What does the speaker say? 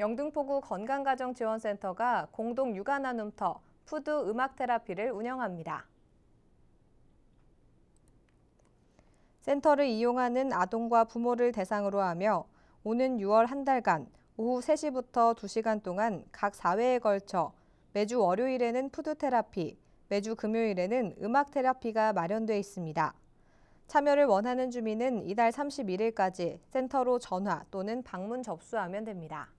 영등포구 건강가정지원센터가 공동 육아 나눔터 푸드 음악 테라피를 운영합니다. 센터를 이용하는 아동과 부모를 대상으로 하며 오는 6월 한 달간 오후 3시부터 2시간 동안 각 4회에 걸쳐 매주 월요일에는 푸드 테라피, 매주 금요일에는 음악 테라피가 마련돼 있습니다. 참여를 원하는 주민은 이달 31일까지 센터로 전화 또는 방문 접수하면 됩니다.